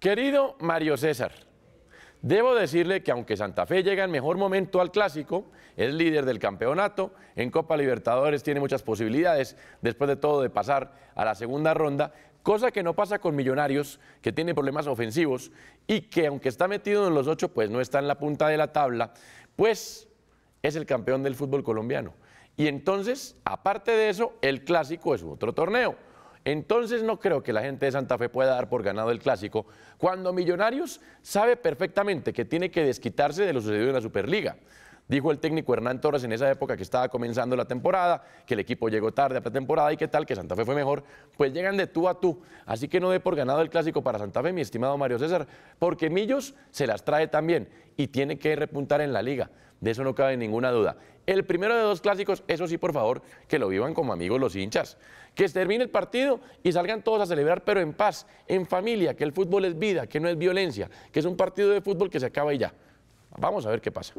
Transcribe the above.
Querido Mario César, debo decirle que aunque Santa Fe llega en mejor momento al clásico, es líder del campeonato, en Copa Libertadores tiene muchas posibilidades, después de todo, de pasar a la segunda ronda, cosa que no pasa con Millonarios, que tiene problemas ofensivos y que aunque está metido en los ocho, pues no está en la punta de la tabla, pues es el campeón del fútbol colombiano. Y entonces, aparte de eso, el clásico es otro torneo. Entonces no creo que la gente de Santa Fe pueda dar por ganado el clásico cuando Millonarios sabe perfectamente que tiene que desquitarse de lo sucedido en la Superliga. Dijo el técnico Hernán Torres en esa época que estaba comenzando la temporada, que el equipo llegó tarde a pretemporada y que tal, que Santa Fe fue mejor. Pues llegan de tú a tú. Así que no dé por ganado el clásico para Santa Fe, mi estimado Mario César, porque Millos se las trae también y tiene que repuntar en la liga. De eso no cabe ninguna duda. El primero de dos clásicos, eso sí, por favor, que lo vivan como amigos los hinchas. Que se termine el partido y salgan todos a celebrar, pero en paz, en familia, que el fútbol es vida, que no es violencia, que es un partido de fútbol que se acaba y ya. Vamos a ver qué pasa.